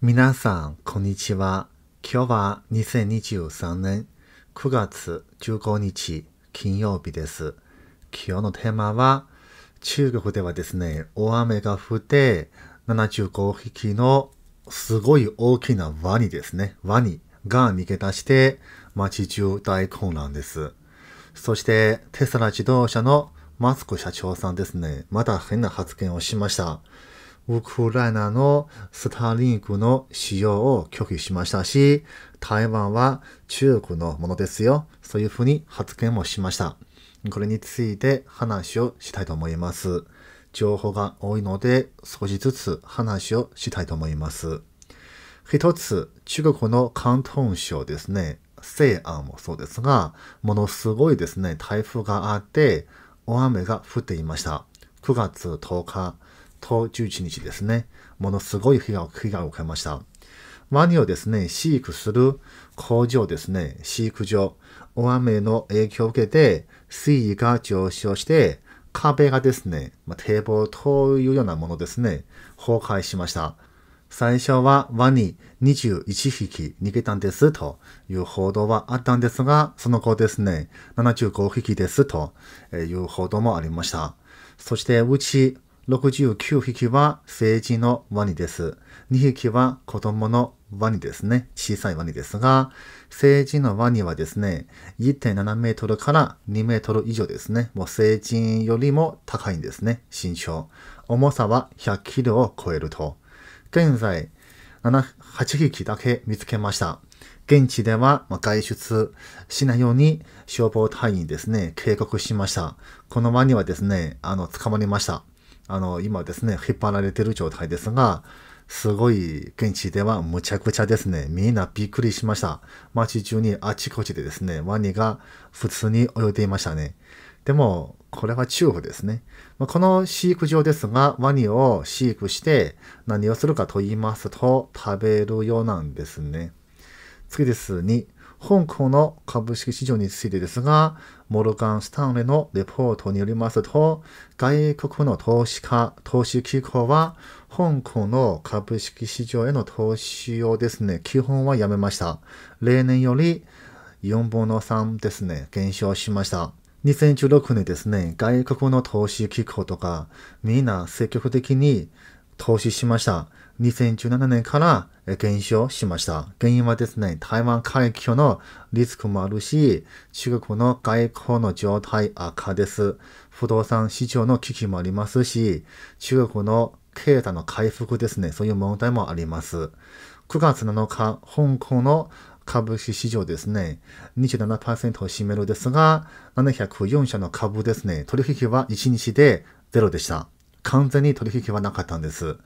皆さん、こんにちは。今日は2023年9月15日金曜日です。今日のテーマは、中国ではですね、大雨が降って75匹のすごい大きなワニですね。ワニが逃げ出して街中大混乱です。そしてテスラ自動車のマスク社長さんですね。また変な発言をしました。ウクライナのスターリンクの使用を拒否しましたし、台湾は中国のものですよ。そういうふうに発言もしました。これについて話をしたいと思います。情報が多いので少しずつ話をしたいと思います。一つ、中国の広東省ですね。西安もそうですが、ものすごいですね、台風があって、大雨が降っていました。9月10日、と11日ですね、ものすごい被害を受けました。ワニをですね、飼育する工場ですね、飼育場、大雨の影響を受けて、水位が上昇して、壁がですね、まあ、堤防というようなものですね、崩壊しました。最初はワニ21匹逃げたんですという報道はあったんですが、その後ですね、75匹ですという報道もありました。そしてうち69匹は成人のワニです。2匹は子供のワニですね。小さいワニですが、成人のワニはですね、1.7メートルから2メートル以上ですね。もう成人よりも高いんですね、身長。重さは100キロを超えると。現在、7 8匹だけ見つけました。現地では外出しないように消防隊員ですね、警告しました。このワニはですね、あの、捕まりました。あの、今ですね、引っ張られてる状態ですが、すごい現地ではむちゃくちゃですね。みんなびっくりしました。街中にあちこちでですね、ワニが普通に泳いでいましたね。でも、これは中国ですね。この飼育場ですが、ワニを飼育して何をするかと言いますと、食べるようなんですね。次です。2、香港の株式市場についてですが、モルガン・スタンレのレポートによりますと、外国の投資家、投資機構は、香港の株式市場への投資をですね、基本はやめました。例年より4分の3ですね、減少しました。2016年ですね、外国の投資機構とか、みんな積極的に投資しました。2017年から減少しました。原因はですね、台湾海峡のリスクもあるし、中国の外交の状態悪化です。不動産市場の危機もありますし、中国の経済の回復ですね、そういう問題もあります。9月7日、香港の株式市場ですね、27%を占めるですが、704社の株ですね、取引は1日でゼロでした。完全に取引はなかったんです。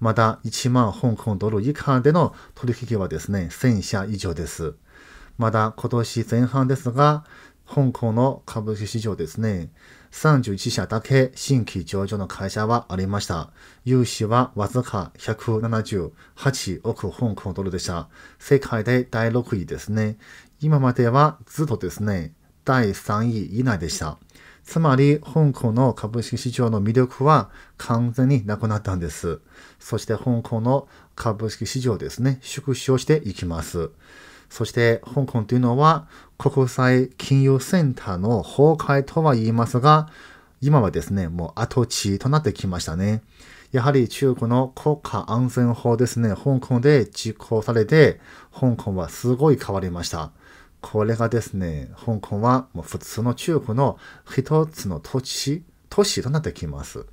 まだ1万香港ドル以下での取引はですね、1000社以上です。まだ今年前半ですが、香港の株式市場ですね、31社だけ新規上場の会社はありました。融資はわずか178億香港ドルでした。世界で第6位ですね。今まではずっとですね、第3位以内でした。つまり、香港の株式市場の魅力は完全になくなったんです。そして、香港の株式市場ですね、縮小していきます。そして、香港というのは、国際金融センターの崩壊とは言いますが、今はですね、もう跡地となってきましたね。やはり中国の国家安全法ですね、香港で実行されて、香港はすごい変わりました。これがですね、香港はもう普通の中国の一つの土地、都市となってきます。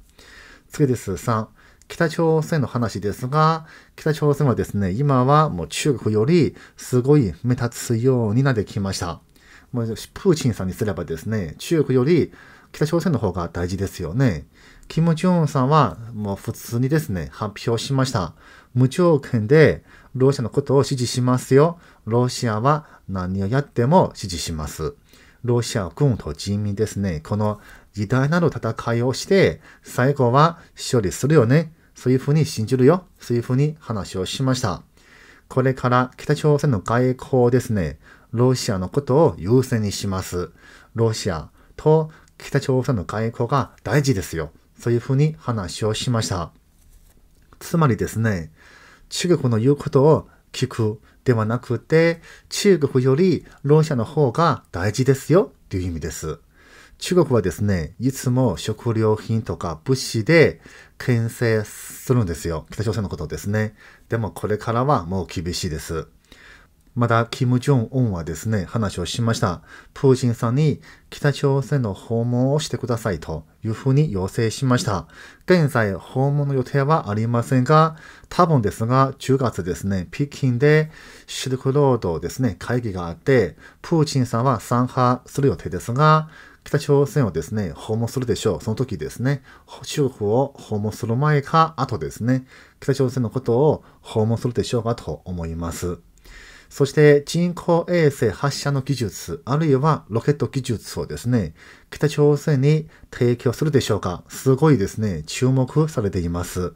次です。3、北朝鮮の話ですが、北朝鮮はですね、今はもう中国よりすごい目立つようになってきました。もうプーチンさんにすればですね、中国より北朝鮮の方が大事ですよね。キム・ジョンさんはもう普通にですね、発表しました。無条件でロシアのことを支持しますよ。ロシアは何をやっても支持します。ロシア軍と人民ですね、この時代など戦いをして、最後は勝利するよね。そういうふうに信じるよ。そういうふうに話をしました。これから北朝鮮の外交ですね、ロシアのことを優先にします。ロシアと北朝鮮の外交が大事ですよ。そういうふうに話をしました。つまりですね、中国の言うことを聞くではなくて、中国よりロシアの方が大事ですよという意味です。中国はですね、いつも食料品とか物資で牽制するんですよ。北朝鮮のことですね。でもこれからはもう厳しいです。まだ、キム・ジョンウンはですね、話をしました。プーチンさんに北朝鮮の訪問をしてくださいというふうに要請しました。現在、訪問の予定はありませんが、多分ですが、10月ですね、北京でシルクロードですね、会議があって、プーチンさんは参加する予定ですが、北朝鮮をですね、訪問するでしょう。その時ですね、中国を訪問する前か後ですね、北朝鮮のことを訪問するでしょうかと思います。そして人工衛星発射の技術、あるいはロケット技術をですね、北朝鮮に提供するでしょうか。すごいですね、注目されています。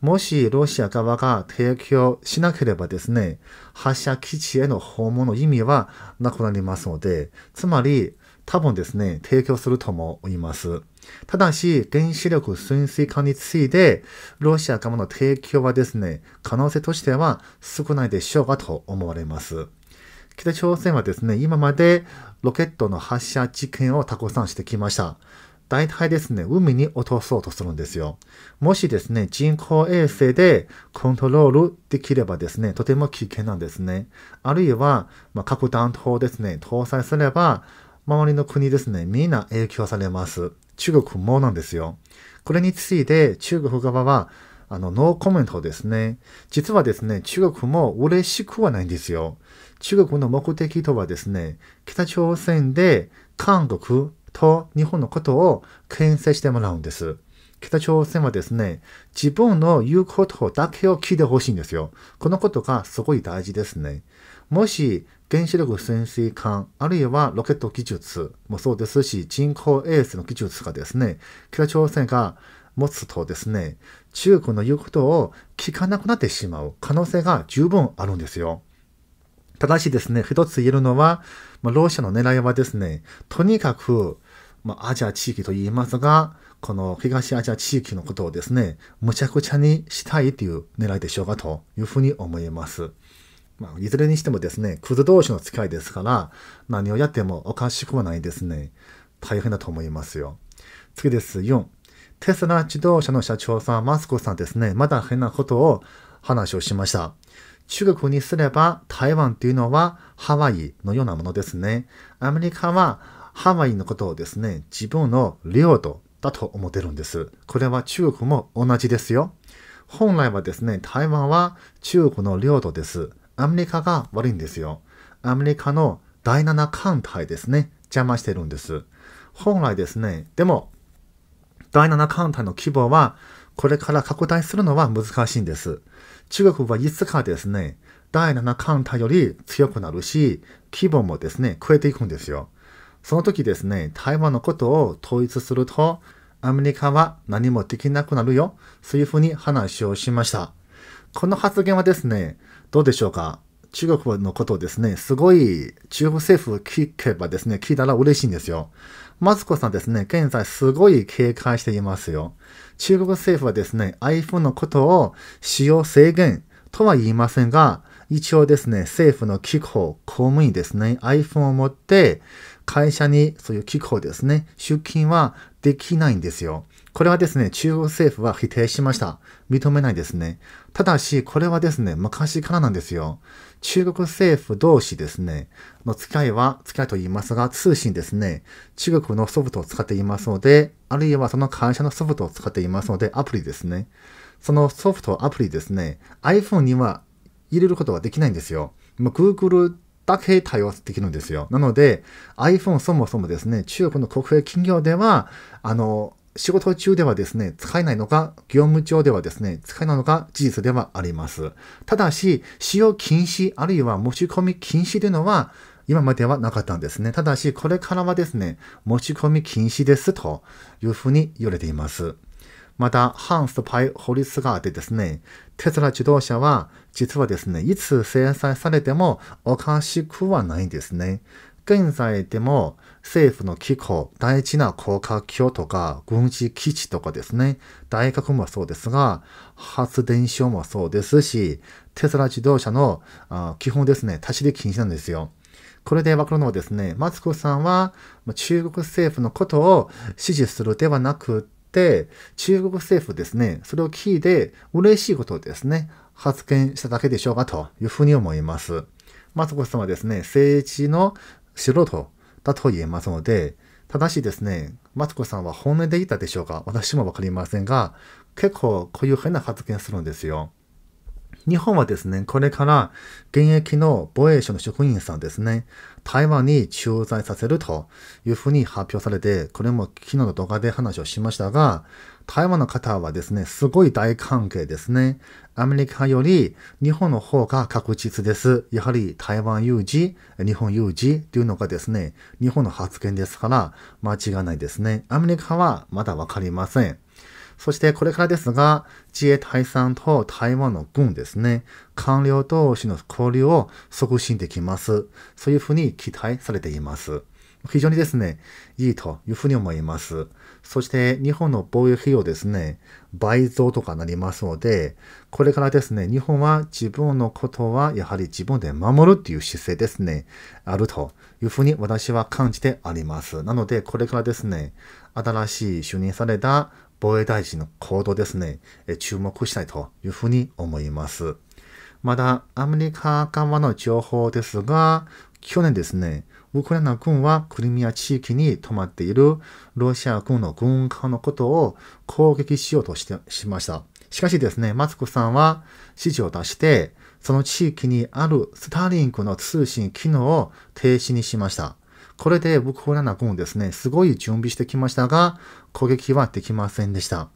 もしロシア側が提供しなければですね、発射基地への訪問の意味はなくなりますので、つまり多分ですね、提供すると思います。ただし、原子力潜水艦について、ロシア側の提供はですね、可能性としては少ないでしょうかと思われます。北朝鮮はですね、今までロケットの発射実験をたくさんしてきました。大体ですね、海に落とそうとするんですよ。もしですね、人工衛星でコントロールできればですね、とても危険なんですね。あるいは、まあ、核弾頭をですね、搭載すれば、周りの国ですね、みんな影響されます。中国もなんですよ。これについて中国側はあの、ノーコメントですね。実はですね、中国も嬉しくはないんですよ。中国の目的とはですね、北朝鮮で韓国と日本のことを牽制してもらうんです。北朝鮮はですね、自分の言うことだけを聞いてほしいんですよ。このことがすごい大事ですね。もし原子力潜水艦、あるいはロケット技術もそうですし、人工衛星の技術がですね、北朝鮮が持つとですね、中国の言うことを聞かなくなってしまう可能性が十分あるんですよ。ただしですね、一つ言えるのは、まあ、ロシアの狙いはですね、とにかく、まあ、アジア地域と言いますが、この東アジア地域のことをですね、むちゃくちゃにしたいという狙いでしょうかというふうに思います。まあ、いずれにしてもですね、クズ同士の付き合いですから、何をやってもおかしくはないですね。大変だと思いますよ。次です。4。テスラ自動車の社長さん、マスコさんですね、まだ変なことを話をしました。中国にすれば台湾というのはハワイのようなものですね。アメリカはハワイのことをですね、自分の領土だと思ってるんです。これは中国も同じですよ。本来はですね、台湾は中国の領土です。アメリカが悪いんですよ。アメリカの第7艦隊ですね。邪魔してるんです。本来ですね、でも、第7艦隊の規模は、これから拡大するのは難しいんです。中国はいつかですね、第7艦隊より強くなるし、規模もですね、増えていくんですよ。その時ですね、台湾のことを統一すると、アメリカは何もできなくなるよ。そういうふうに話をしました。この発言はですね、どうでしょうか中国のことをですね、すごい中国政府を聞けばですね、聞いたら嬉しいんですよ。マツコさんですね、現在すごい警戒していますよ。中国政府はですね、iPhone のことを使用制限とは言いませんが、一応ですね、政府の機構、公務員ですね、iPhone を持って、会社にそういう機構ですね、出勤はできないんですよ。これはですね、中央政府は否定しました。認めないですね。ただし、これはですね、昔からなんですよ。中国政府同士ですね、の付き合いは、付き合いと言いますが、通信ですね、中国のソフトを使っていますので、あるいはその会社のソフトを使っていますので、アプリですね。そのソフト、アプリですね、iPhone には入れることはできないんですよ。Google だけ対応できるんですよ。なので iPhone そもそもですね、中国の国営企業では、あの、仕事中ではですね、使えないのが、業務上ではですね、使えないのが事実ではあります。ただし、使用禁止、あるいは持ち込み禁止というのは、今まではなかったんですね。ただし、これからはですね、持ち込み禁止ですというふうに言われています。また、ハンスパイ法律があってですね、テスラ自動車は実はですね、いつ制裁されてもおかしくはないんですね。現在でも政府の機構、大事な高架橋とか軍事基地とかですね、大学もそうですが、発電所もそうですし、テスラ自動車の基本ですね、立ち入り禁止なんですよ。これでわかるのはですね、マツコさんは中国政府のことを支持するではなく、中国政府ですね、それを聞いて嬉しいことをですね、発言しただけでしょうかというふうに思います。マツコさんはですね、政治の素人だと言えますので、ただしですね、マツコさんは本音で言ったでしょうか私もわかりませんが、結構こういう変な発言するんですよ。日本はですね、これから現役の防衛省の職員さんですね、台湾に駐在させるというふうに発表されて、これも昨日の動画で話をしましたが、台湾の方はですね、すごい大関係ですね。アメリカより日本の方が確実です。やはり台湾有事、日本有事というのがですね、日本の発言ですから間違いないですね。アメリカはまだわかりません。そしてこれからですが、自衛隊さんと台湾の軍ですね、官僚同士の交流を促進できます。そういうふうに期待されています。非常にですね、いいというふうに思います。そして日本の防衛費用ですね、倍増とかなりますので、これからですね、日本は自分のことはやはり自分で守るっていう姿勢ですね、あるというふうに私は感じてあります。なので、これからですね、新しい就任された防衛大臣の行動ですね、注目したいというふうに思います。まだアメリカ側の情報ですが、去年ですね、ウクライナ軍はクリミア地域に泊まっているロシア軍の軍艦のことを攻撃しようとしてしました。しかしですね、マツコさんは指示を出して、その地域にあるスターリンクの通信機能を停止にしました。これで僕4 7 5をですね、すごい準備してきましたが、攻撃はできませんでした。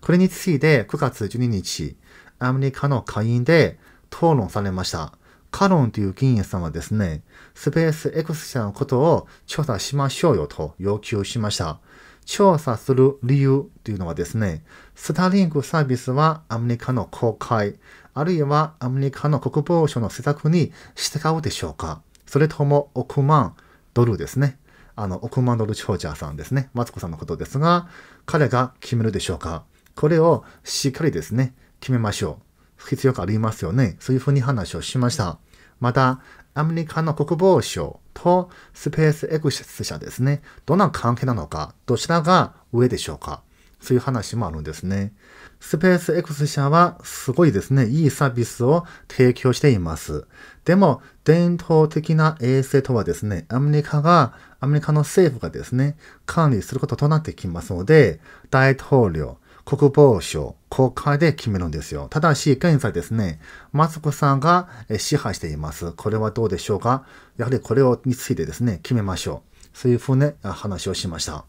これについて9月12日、アメリカの会員で討論されました。カロンという議員さんはですね、スペース X 社のことを調査しましょうよと要求しました。調査する理由というのはですね、スターリンクサービスはアメリカの公開、あるいはアメリカの国防省の施策に従うでしょうかそれとも億万ドルですね。あの、億万ドル長者さんですね。マツコさんのことですが、彼が決めるでしょうか。これをしっかりですね、決めましょう。必要がありますよね。そういうふうに話をしました。また、アメリカの国防省とスペース X 社ですね。どんな関係なのか、どちらが上でしょうか。そういう話もあるんですね。スペース X 社はすごいですね、いいサービスを提供しています。でも、伝統的な衛星とはですね、アメリカが、アメリカの政府がですね、管理することとなってきますので、大統領、国防省、国会で決めるんですよ。ただし、現在ですね、マスクさんが支配しています。これはどうでしょうかやはりこれをについてですね、決めましょう。そういうふうに話をしました。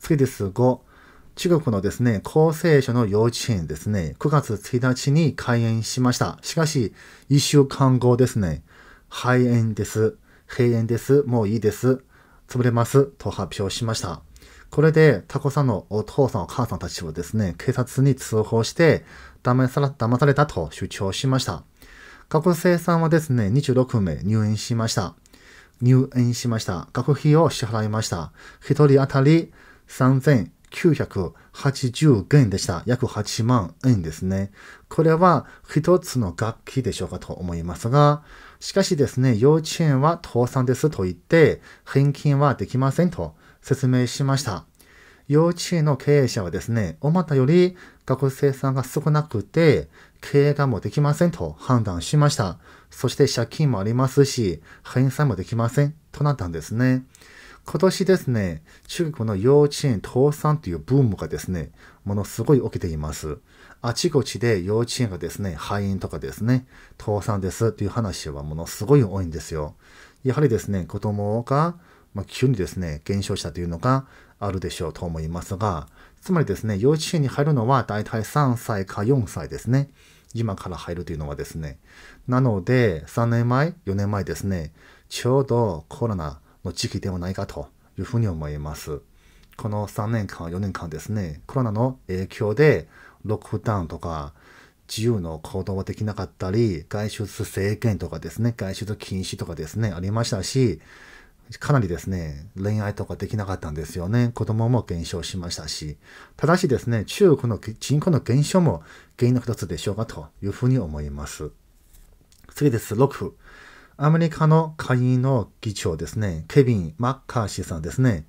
次です。5、中国のですね、厚生省の幼稚園ですね、9月1日に開園しました。しかし、1週間後ですね、廃園です。閉園です。もういいです。潰れます。と発表しました。これで、タコさんのお父さんお母さんたちはですね、警察に通報して、騙さ騙されたと主張しました。学生さんはですね、26名入園しました。入園しました。学費を支払いました。1人当たり3000 980元でした。約8万円ですね。これは一つの楽器でしょうかと思いますが、しかしですね、幼稚園は倒産ですと言って、返金はできませんと説明しました。幼稚園の経営者はですね、思ったより学生さんが少なくて、経営がもうできませんと判断しました。そして借金もありますし、返済もできませんとなったんですね。今年ですね、中国の幼稚園倒産というブームがですね、ものすごい起きています。あちこちで幼稚園がですね、廃園とかですね、倒産ですという話はものすごい多いんですよ。やはりですね、子供が、まあ、急にですね、減少したというのがあるでしょうと思いますが、つまりですね、幼稚園に入るのはだいたい3歳か4歳ですね。今から入るというのはですね。なので、3年前、4年前ですね、ちょうどコロナ、の時期ではないかというふうに思います。この3年間、4年間ですね、コロナの影響でロックダウンとか、自由の行動はできなかったり、外出制限とかですね、外出禁止とかですね、ありましたし、かなりですね、恋愛とかできなかったんですよね。子供も減少しましたし。ただしですね、中国の人口の減少も原因の一つでしょうかというふうに思います。次です。6。アメリカの下院の議長ですね、ケビン・マッカーシーさんですね、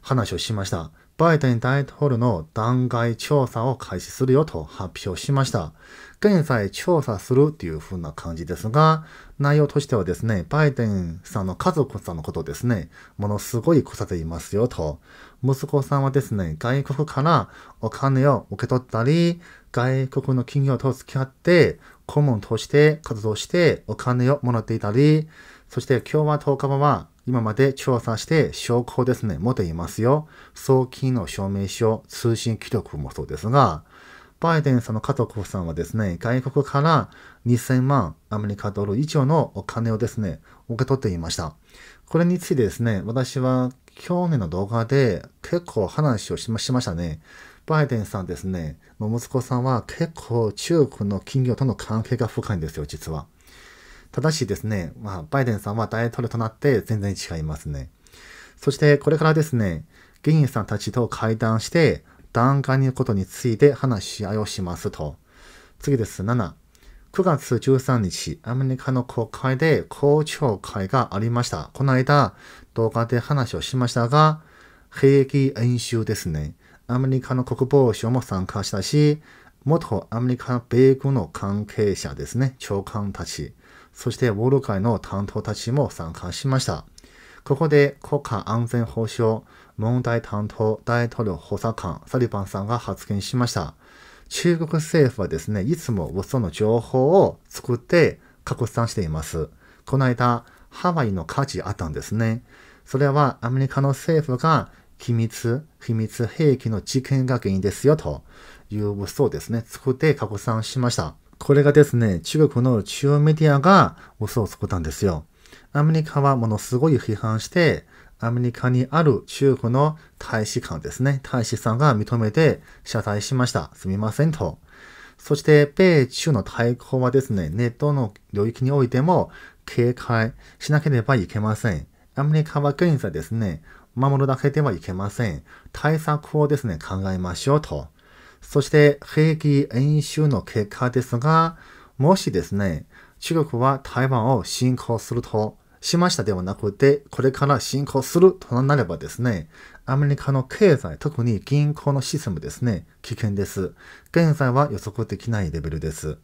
話をしました。バイデン大統領の弾劾調査を開始するよと発表しました。現在調査するっていう風な感じですが、内容としてはですね、バイデンさんの家族さんのことですね、ものすごい子さていますよと。息子さんはですね、外国からお金を受け取ったり、外国の企業と付き合って、顧問として活動してお金をもらっていたり、そして共和党側は今まで調査して証拠ですね、持っていますよ。送金の証明書、通信記録もそうですが、バイデンさんの家族さんはですね、外国から2000万アメリカドル以上のお金をですね、受け取っていました。これについてですね、私は去年の動画で結構話をしましたね。バイデンさんですね、息子さんは結構中国の企業との関係が深いんですよ、実は。ただしですね、まあ、バイデンさんは大統領となって全然違いますね。そしてこれからですね、議員さんたちと会談して、弾劾に行くことについて話し合いをしますと。次です。7。9月13日、アメリカの国会で公聴会がありました。この間、動画で話をしましたが、兵役演習ですね。アメリカの国防省も参加したし、元アメリカ米軍の関係者ですね、長官たち、そしてウォール会の担当たちも参加しました。ここで国家安全保障問題担当大統領補佐官サリバンさんが発言しました。中国政府はですね、いつも嘘の情報を作って拡散しています。この間、ハワイの火事あったんですね。それはアメリカの政府が秘密、秘密兵器の事件が原因ですよという嘘をですね、作って拡散しました。これがですね、中国の中央メディアが嘘を作ったんですよ。アメリカはものすごい批判して、アメリカにある中国の大使館ですね、大使さんが認めて謝罪しました。すみませんと。そして、米中の対抗はですね、ネットの領域においても警戒しなければいけません。アメリカは現在ですね、守るだけではいけません。対策をですね、考えましょうと。そして兵器演習の結果ですが、もしですね、中国は台湾を侵攻するとしましたではなくて、これから侵攻するとなればですね、アメリカの経済、特に銀行のシステムですね、危険です。現在は予測できないレベルです。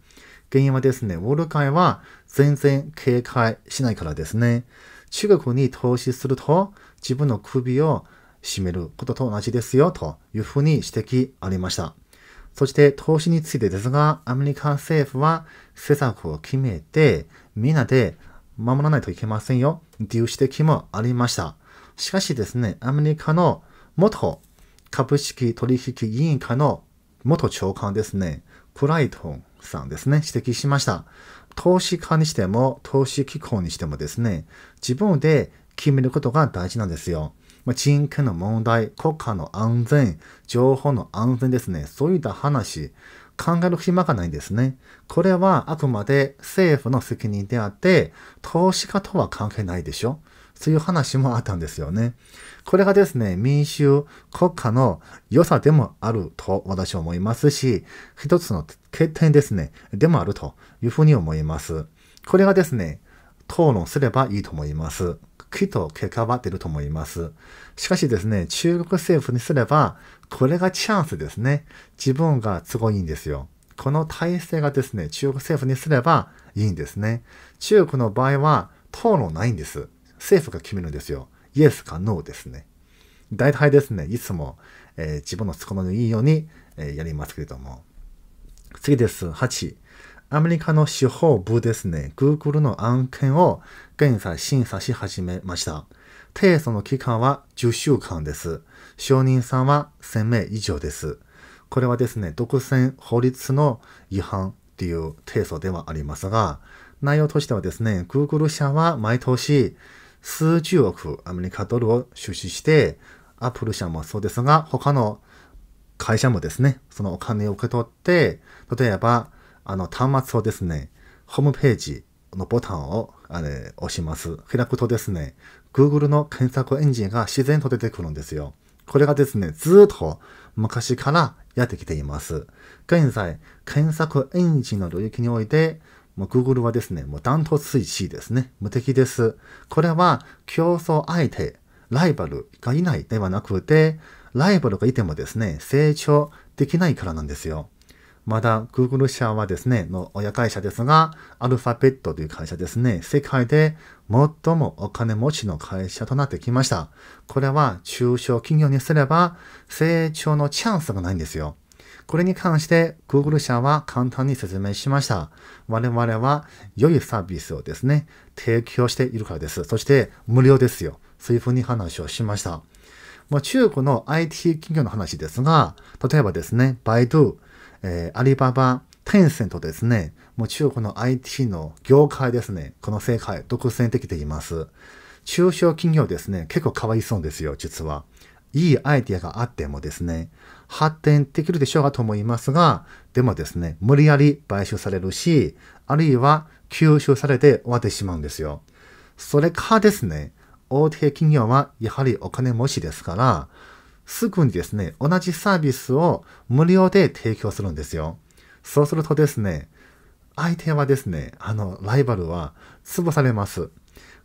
原因はですね、ウォール街は全然警戒しないからですね。中国に投資すると、自分の首を絞めることと同じですよというふうに指摘ありました。そして投資についてですが、アメリカ政府は施策を決めて、みんなで守らないといけませんよという指摘もありました。しかしですね、アメリカの元株式取引委員会の元長官ですね、クライトンさんですね、指摘しました。投資家にしても、投資機構にしてもですね、自分で決めることが大事なんですよ。まあ、人権の問題、国家の安全、情報の安全ですね。そういった話、考える暇がないんですね。これはあくまで政府の責任であって、投資家とは関係ないでしょ。そういう話もあったんですよね。これがですね、民衆、国家の良さでもあると私は思いますし、一つの欠点ですね、でもあるというふうに思います。これがですね、討論すればいいと思います。きと結果は出ると思います。しかしですね、中国政府にすれば、これがチャンスですね。自分が都合いいんですよ。この体制がですね、中国政府にすればいいんですね。中国の場合は、討論ないんです。政府が決めるんですよ。イエスかノーですね。大体ですね、いつも、えー、自分の都合のいいように、えー、やりますけれども。次です。8。アメリカの司法部ですね、Google の案件を現在審査し始めました。提訴の期間は10週間です。承認さんは1000名以上です。これはですね、独占法律の違反っていう提訴ではありますが、内容としてはですね、Google 社は毎年数十億アメリカドルを出資して、Apple 社もそうですが、他の会社もですね、そのお金を受け取って、例えばあの、端末をですね、ホームページのボタンをあれ押します。開くとですね、Google の検索エンジンが自然と出てくるんですよ。これがですね、ずっと昔からやってきています。現在、検索エンジンの領域において、Google はですね、もうダントツ1位ですね。無敵です。これは競争相手、ライバルがいないではなくて、ライバルがいてもですね、成長できないからなんですよ。まだ Google 社はですね、の親会社ですが、アルファベットという会社ですね、世界で最もお金持ちの会社となってきました。これは中小企業にすれば成長のチャンスがないんですよ。これに関して Google 社は簡単に説明しました。我々は良いサービスをですね、提供しているからです。そして無料ですよ。そういうふうに話をしました。まあ、中国の IT 企業の話ですが、例えばですね、バイドゥ、えー、アリババ、テンセントですね。もう中国の IT の業界ですね。この世界、独占できています。中小企業ですね、結構かわいそうですよ、実は。いいアイディアがあってもですね、発展できるでしょうかと思いますが、でもですね、無理やり買収されるし、あるいは吸収されて終わってしまうんですよ。それかですね、大手企業はやはりお金持ちですから、すぐにですね、同じサービスを無料で提供するんですよ。そうするとですね、相手はですね、あの、ライバルは潰されます。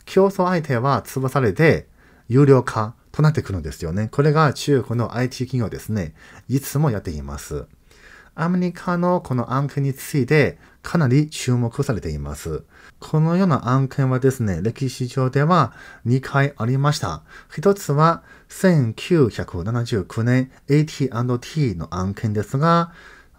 競争相手は潰されて、有料化となってくるんですよね。これが中国の IT 企業ですね。いつもやっています。アメリカのこの案件についてかなり注目されています。このような案件はですね、歴史上では2回ありました。一つは1979年 AT&T の案件ですが、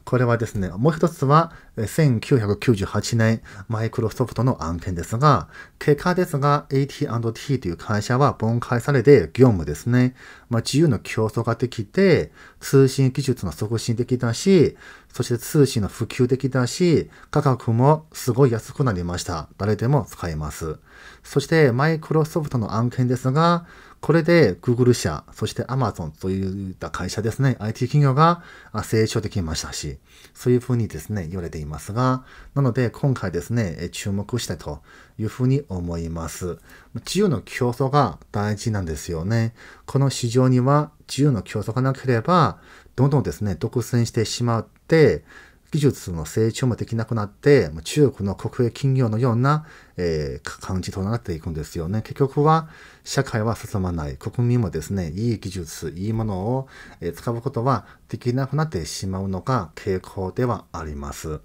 これはですね、もう一つは、1998年、マイクロソフトの案件ですが、結果ですが、AT&T という会社は分解されて、業務ですね、まあ、自由の競争ができて、通信技術の促進できたし、そして通信の普及できたし、価格もすごい安くなりました。誰でも使えます。そして、マイクロソフトの案件ですが、これで Google 社、そして Amazon といった会社ですね、IT 企業が成長できましたし、そういうふうにですね、言われていますが、なので今回ですね、注目したいというふうに思います。自由の競争が大事なんですよね。この市場には自由の競争がなければ、どんどんですね、独占してしまって、技術の成長もできなくなって、中国の国営企業のような、えー、感じとなっていくんですよね。結局は、社会は進まない。国民もですね、いい技術、いいものを、え使うことはできなくなってしまうのが傾向ではあります。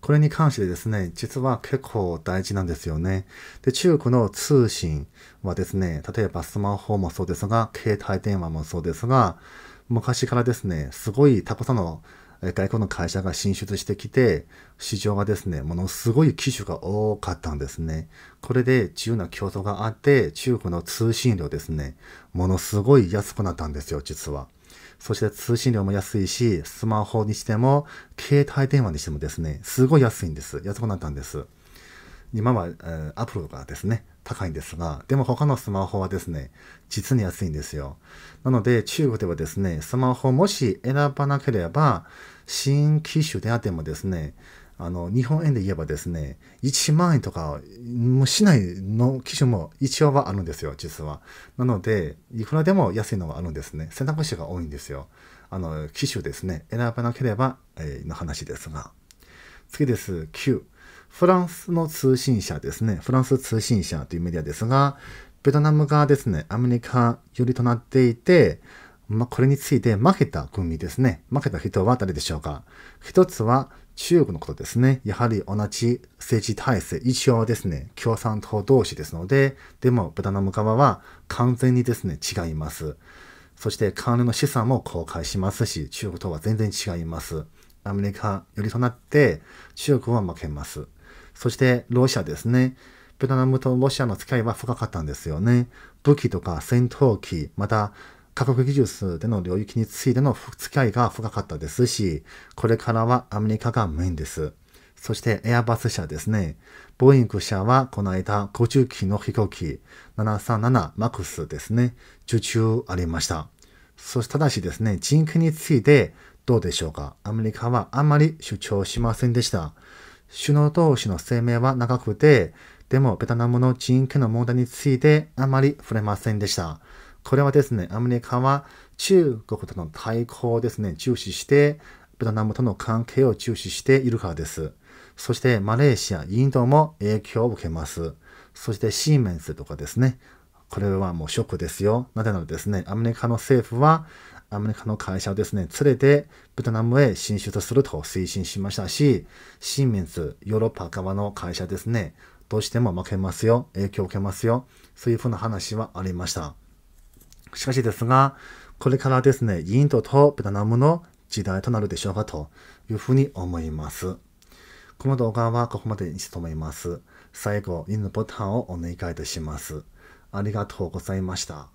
これに関してですね、実は結構大事なんですよね。で、中国の通信はですね、例えばスマホもそうですが、携帯電話もそうですが、昔からですね、すごいたくさんの外国の会社が進出してきて、市場がですね、ものすごい機種が多かったんですね。これで自由な競争があって、中国の通信料ですね、ものすごい安くなったんですよ、実は。そして通信料も安いし、スマホにしても、携帯電話にしてもですね、すごい安いんです。安くなったんです。今は、えー、アップルがですね、高いんですが、でも他のスマホはですね、実に安いんですよ。なので中国ではですね、スマホもし選ばなければ、新機種であってもですね、あの、日本円で言えばですね、1万円とか、もしないの機種も一応はあるんですよ、実は。なので、いくらでも安いのはあるんですね。選択肢が多いんですよ。あの、機種ですね。選ばなければ、えー、の話ですが。次です。9。フランスの通信社ですね、フランス通信社というメディアですが、ベトナムがですね、アメリカ寄りとなっていて、まあ、これについて負けた国ですね。負けた人は誰でしょうか一つは中国のことですね。やはり同じ政治体制、一応ですね、共産党同士ですので、でもベトナム側は完全にですね、違います。そして関連の資産も公開しますし、中国とは全然違います。アメリカ寄りとなって、中国は負けます。そしてロシアですね。ベトナムとロシアの付き合いは深かったんですよね。武器とか戦闘機、また科学技術での領域についての付き合いが深かったですし、これからはアメリカがメインです。そしてエアバス社ですね。ボーイング社はこの間50機の飛行機737 MAX ですね、受注ありました。そしてただしですね、人権についてどうでしょうかアメリカはあまり主張しませんでした。首脳同士の声明は長くて、でもベトナムの人権の問題についてあまり触れませんでした。これはですね、アメリカは中国との対抗をですね、重視して、ベトナムとの関係を重視しているからです。そしてマレーシア、インドも影響を受けます。そしてシーメンスとかですね。これはもうショックですよ。なぜならですね、アメリカの政府はアメリカの会社をですね、連れてベトナムへ進出すると推進しましたし、シーメンス、ヨーロッパ側の会社ですね、どうしても負けますよ、影響を受けますよ、そういうふうな話はありました。しかしですが、これからですね、インドとベトナムの時代となるでしょうかというふうに思います。この動画はここまでにしたと思います。最後、いいねボタンをお願いいたします。ありがとうございました。